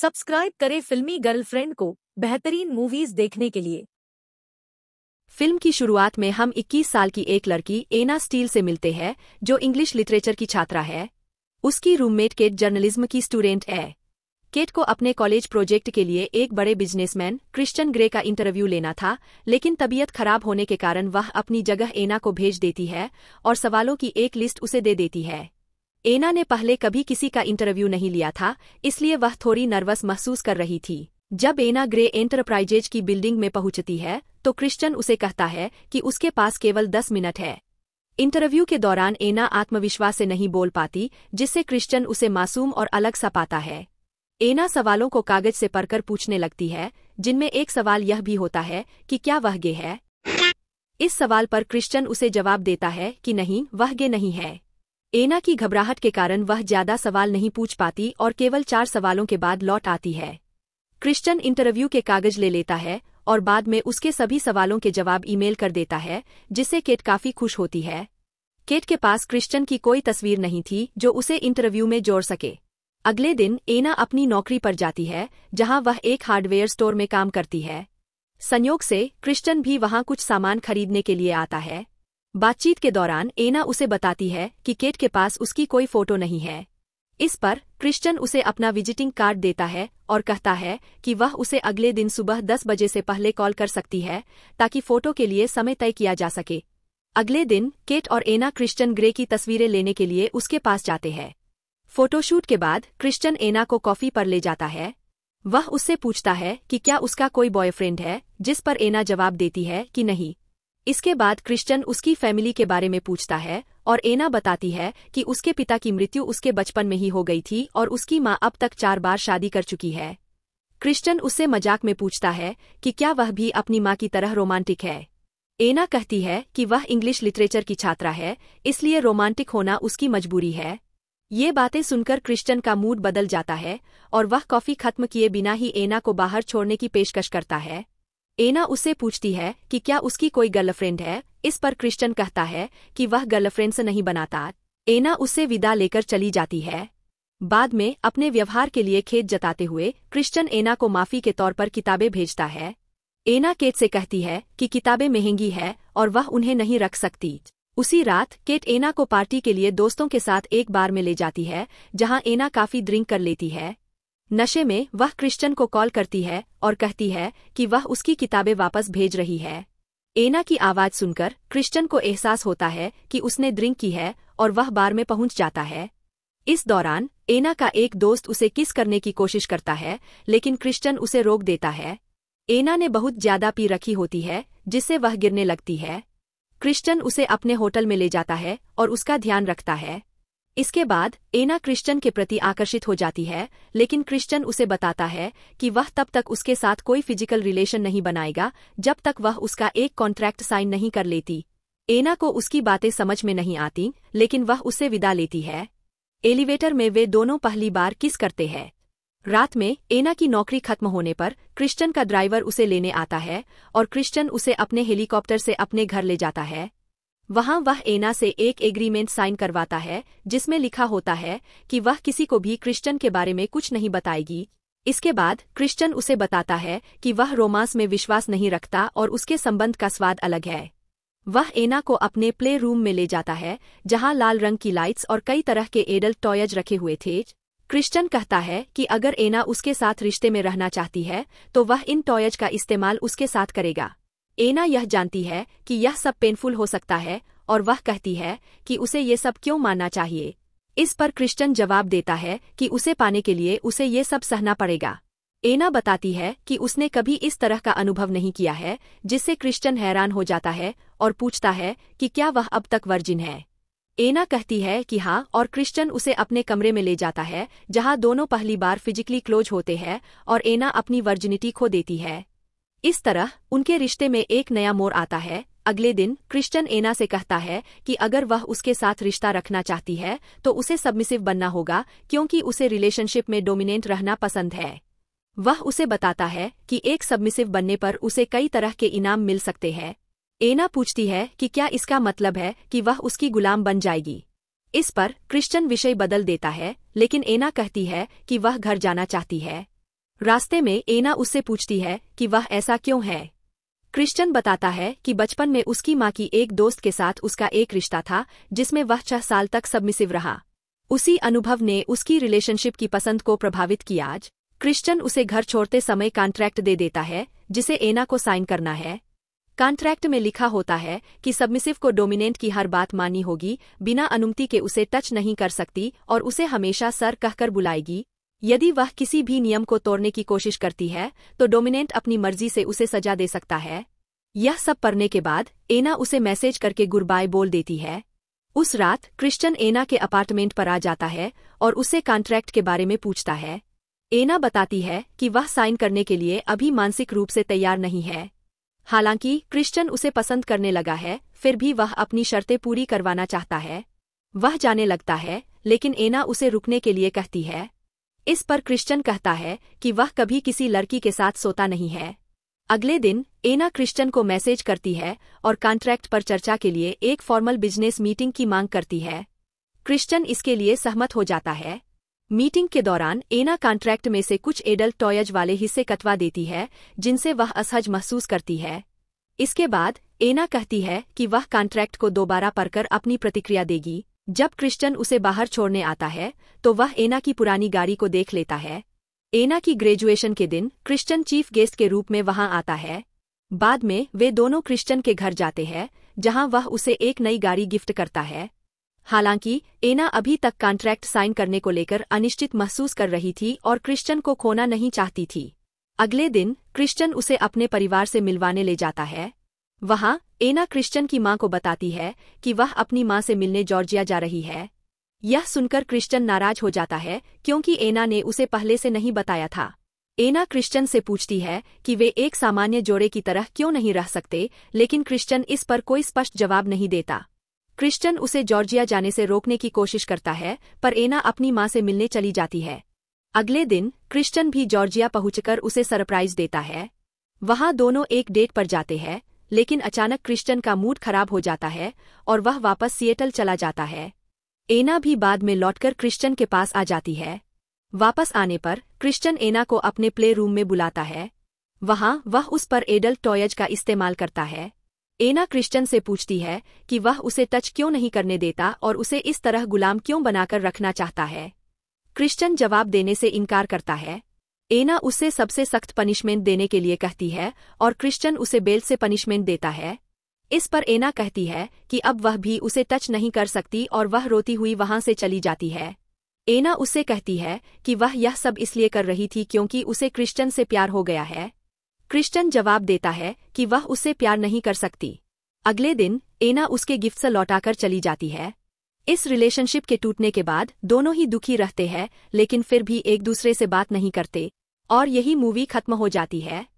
subscribe करें फिल्मी girlfriend को बेहतरीन मूवीज देखने के लिए फिल्म की शुरुआत में हम 21 साल की एक लड़की एना स्टील से मिलते हैं जो इंग्लिश लिटरेचर की छात्रा है उसकी रूममेट केट जर्नलिज्म की स्टूडेंट है केट को अपने कॉलेज प्रोजेक्ट के लिए एक बड़े बिजनेसमैन क्रिश्चन ग्रे का इंटरव्यू लेना था लेकिन तबीयत खराब होने के कारण वह अपनी जगह एना को भेज देती है और सवालों की एक लिस्ट उसे दे देती है एना ने पहले कभी किसी का इंटरव्यू नहीं लिया था इसलिए वह थोड़ी नर्वस महसूस कर रही थी जब एना ग्रे एंटरप्राइजेज की बिल्डिंग में पहुंचती है तो क्रिश्चन उसे कहता है कि उसके पास केवल दस मिनट है इंटरव्यू के दौरान एना आत्मविश्वास से नहीं बोल पाती जिससे क्रिश्चन उसे मासूम और अलग सा पाता है एना सवालों को कागज से पढ़कर पूछने लगती है जिनमें एक सवाल यह भी होता है कि क्या वह गे है इस सवाल पर क्रिश्चन उसे जवाब देता है कि नहीं वह गे नहीं है एना की घबराहट के कारण वह ज्यादा सवाल नहीं पूछ पाती और केवल चार सवालों के बाद लौट आती है क्रिश्चन इंटरव्यू के कागज ले लेता है और बाद में उसके सभी सवालों के जवाब ईमेल कर देता है जिससे केट काफी खुश होती है केट के पास क्रिश्चन की कोई तस्वीर नहीं थी जो उसे इंटरव्यू में जोड़ सके अगले दिन एना अपनी नौकरी पर जाती है जहां वह एक हार्डवेयर स्टोर में काम करती है संयोग से क्रिश्चन भी वहां कुछ सामान खरीदने के लिए आता है बातचीत के दौरान एना उसे बताती है कि केट के पास उसकी कोई फोटो नहीं है इस पर क्रिश्चन उसे अपना विजिटिंग कार्ड देता है और कहता है कि वह उसे अगले दिन सुबह दस बजे से पहले कॉल कर सकती है ताकि फोटो के लिए समय तय किया जा सके अगले दिन केट और एना क्रिश्चन ग्रे की तस्वीरें लेने के लिए उसके पास जाते हैं फोटोशूट के बाद क्रिश्चन एना को कॉफी पर ले जाता है वह उससे पूछता है कि क्या उसका कोई बॉयफ्रेंड है जिस पर एना जवाब देती है कि नहीं इसके बाद क्रिश्चन उसकी फैमिली के बारे में पूछता है और एना बताती है कि उसके पिता की मृत्यु उसके बचपन में ही हो गई थी और उसकी माँ अब तक चार बार शादी कर चुकी है क्रिश्चन उससे मजाक में पूछता है कि क्या वह भी अपनी माँ की तरह रोमांटिक है एना कहती है कि वह इंग्लिश लिटरेचर की छात्रा है इसलिए रोमांटिक होना उसकी मजबूरी है ये बातें सुनकर क्रिश्चन का मूड बदल जाता है और वह कॉफ़ी खत्म किए बिना ही एना को बाहर छोड़ने की पेशकश करता है एना उससे पूछती है कि क्या उसकी कोई गर्लफ्रेंड है इस पर क्रिश्चन कहता है कि वह गर्लफ्रेंड से नहीं बनाता एना उससे विदा लेकर चली जाती है बाद में अपने व्यवहार के लिए खेत जताते हुए क्रिश्चन एना को माफी के तौर पर किताबें भेजता है एना केट से कहती है कि किताबें महंगी है और वह उन्हें नहीं रख सकती उसी रात केट एना को पार्टी के लिए दोस्तों के साथ एक बार में ले जाती है जहां एना काफी ड्रिंक कर लेती है नशे में वह क्रिश्चन को कॉल करती है और कहती है कि वह उसकी किताबें वापस भेज रही है एना की आवाज़ सुनकर क्रिश्चन को एहसास होता है कि उसने ड्रिंक की है और वह बार में पहुंच जाता है इस दौरान एना का एक दोस्त उसे किस करने की कोशिश करता है लेकिन क्रिश्चन उसे रोक देता है एना ने बहुत ज्यादा पी रखी होती है जिससे वह गिरने लगती है क्रिश्चन उसे अपने होटल में ले जाता है और उसका ध्यान रखता है इसके बाद एना क्रिश्चन के प्रति आकर्षित हो जाती है लेकिन क्रिश्चन उसे बताता है कि वह तब तक उसके साथ कोई फिजिकल रिलेशन नहीं बनाएगा जब तक वह उसका एक कॉन्ट्रैक्ट साइन नहीं कर लेती एना को उसकी बातें समझ में नहीं आती लेकिन वह उसे विदा लेती है एलिवेटर में वे दोनों पहली बार किस करते हैं रात में एना की नौकरी खत्म होने पर क्रिश्चन का ड्राइवर उसे लेने आता है और क्रिश्चन उसे अपने हेलीकॉप्टर से अपने घर ले जाता है वहां वह एना से एक एग्रीमेंट साइन करवाता है जिसमें लिखा होता है कि वह किसी को भी क्रिश्चन के बारे में कुछ नहीं बताएगी इसके बाद क्रिश्चन उसे बताता है कि वह रोमांस में विश्वास नहीं रखता और उसके संबंध का स्वाद अलग है वह एना को अपने प्ले रूम में ले जाता है जहां लाल रंग की लाइट्स और कई तरह के एडल्ट टॉयज रखे हुए थे क्रिश्चन कहता है कि अगर एना उसके साथ रिश्ते में रहना चाहती है तो वह इन टॉयज का इस्तेमाल उसके साथ करेगा एना यह जानती है कि यह सब पेनफुल हो सकता है और वह कहती है कि उसे ये सब क्यों मानना चाहिए इस पर क्रिश्चन जवाब देता है कि उसे पाने के लिए उसे ये सब सहना पड़ेगा एना बताती है कि उसने कभी इस तरह का अनुभव नहीं किया है जिससे क्रिश्चन हैरान हो जाता है और पूछता है कि क्या वह अब तक वर्जिन है एना कहती है कि हाँ और क्रिश्चन उसे अपने कमरे में ले जाता है जहाँ दोनों पहली बार फिजिकली क्लोज होते हैं और एना अपनी वर्जिनिटी खो देती है इस तरह उनके रिश्ते में एक नया मोड़ आता है अगले दिन क्रिश्चन एना से कहता है कि अगर वह उसके साथ रिश्ता रखना चाहती है तो उसे सबमिसिव बनना होगा क्योंकि उसे रिलेशनशिप में डोमिनेंट रहना पसंद है वह उसे बताता है कि एक सबमिसिव बनने पर उसे कई तरह के इनाम मिल सकते हैं एना पूछती है कि क्या इसका मतलब है कि वह उसकी गुलाम बन जाएगी इस पर क्रिश्चन विषय बदल देता है लेकिन एना कहती है कि वह घर जाना चाहती है रास्ते में एना उससे पूछती है कि वह ऐसा क्यों है क्रिश्चन बताता है कि बचपन में उसकी माँ की एक दोस्त के साथ उसका एक रिश्ता था जिसमें वह छह साल तक सबमिसिव रहा उसी अनुभव ने उसकी रिलेशनशिप की पसंद को प्रभावित किया आज क्रिश्चन उसे घर छोड़ते समय कॉन्ट्रैक्ट दे देता है जिसे एना को साइन करना है कॉन्ट्रैक्ट में लिखा होता है कि सबमिसिव को डोमिनेंट की हर बात मानी होगी बिना अनुमति के उसे टच नहीं कर सकती और उसे हमेशा सर कहकर बुलाएगी यदि वह किसी भी नियम को तोड़ने की कोशिश करती है तो डोमिनेंट अपनी मर्जी से उसे सजा दे सकता है यह सब पढ़ने के बाद एना उसे मैसेज करके गुरबाय बोल देती है उस रात क्रिश्चन एना के अपार्टमेंट पर आ जाता है और उसे कॉन्ट्रैक्ट के बारे में पूछता है एना बताती है कि वह साइन करने के लिए अभी मानसिक रूप से तैयार नहीं है हालांकि क्रिश्चन उसे पसंद करने लगा है फिर भी वह अपनी शर्तें पूरी करवाना चाहता है वह जाने लगता है लेकिन एना उसे रुकने के लिए कहती है इस पर क्रिश्चन कहता है कि वह कभी किसी लड़की के साथ सोता नहीं है अगले दिन एना क्रिश्चन को मैसेज करती है और कॉन्ट्रैक्ट पर चर्चा के लिए एक फॉर्मल बिजनेस मीटिंग की मांग करती है क्रिश्चन इसके लिए सहमत हो जाता है मीटिंग के दौरान एना कॉन्ट्रैक्ट में से कुछ एडल्ट टॉयज वाले हिस्से कटवा देती है जिनसे वह असहज महसूस करती है इसके बाद एना कहती है कि वह कॉन्ट्रैक्ट को दोबारा पढ़कर अपनी प्रतिक्रिया देगी जब क्रिश्चन उसे बाहर छोड़ने आता है तो वह एना की पुरानी गाड़ी को देख लेता है एना की ग्रेजुएशन के दिन क्रिश्चन चीफ गेस्ट के रूप में वहां आता है बाद में वे दोनों क्रिश्चन के घर जाते हैं जहां वह उसे एक नई गाड़ी गिफ्ट करता है हालांकि एना अभी तक कॉन्ट्रैक्ट साइन करने को लेकर अनिश्चित महसूस कर रही थी और क्रिश्चन को खोना नहीं चाहती थी अगले दिन क्रिश्चन उसे अपने परिवार से मिलवाने ले जाता है वहां एना क्रिश्चन की मां को बताती है कि वह अपनी मां से मिलने जॉर्जिया जा रही है यह सुनकर क्रिश्चन नाराज हो जाता है क्योंकि एना ने उसे पहले से नहीं बताया था एना क्रिश्चन से पूछती है कि वे एक सामान्य जोड़े की तरह क्यों नहीं रह सकते लेकिन क्रिश्चन इस पर कोई स्पष्ट जवाब नहीं देता क्रिश्चन उसे जॉर्जिया जाने से रोकने की कोशिश करता है पर एना अपनी मां से मिलने चली जाती है अगले दिन क्रिश्चन भी जॉर्जिया पहुंचकर उसे सरप्राइज देता है वहां दोनों एक डेट पर जाते हैं लेकिन अचानक क्रिश्चन का मूड खराब हो जाता है और वह वापस सिएटल चला जाता है एना भी बाद में लौटकर क्रिश्चन के पास आ जाती है वापस आने पर क्रिश्चन एना को अपने प्ले रूम में बुलाता है वहाँ वह उस पर एडल टॉयज का इस्तेमाल करता है एना क्रिश्चन से पूछती है कि वह उसे टच क्यों नहीं करने देता और उसे इस तरह गुलाम क्यों बनाकर रखना चाहता है क्रिश्चन जवाब देने से इनकार करता है एना उसे सबसे सख्त पनिशमेंट देने के लिए कहती है और क्रिश्चन उसे बेल से पनिशमेंट देता है इस पर एना कहती है कि अब वह भी उसे टच नहीं कर सकती और वह रोती हुई वहां से चली जाती है एना उसे कहती है कि वह यह सब इसलिए कर रही थी क्योंकि उसे क्रिश्चन से प्यार हो गया है क्रिश्चन जवाब देता है कि वह उसे प्यार नहीं कर सकती अगले दिन एना उसके गिफ्ट से लौटाकर चली जाती है इस रिलेशनशिप के टूटने के बाद दोनों ही दुखी रहते हैं लेकिन फिर भी एक दूसरे से बात नहीं करते और यही मूवी खत्म हो जाती है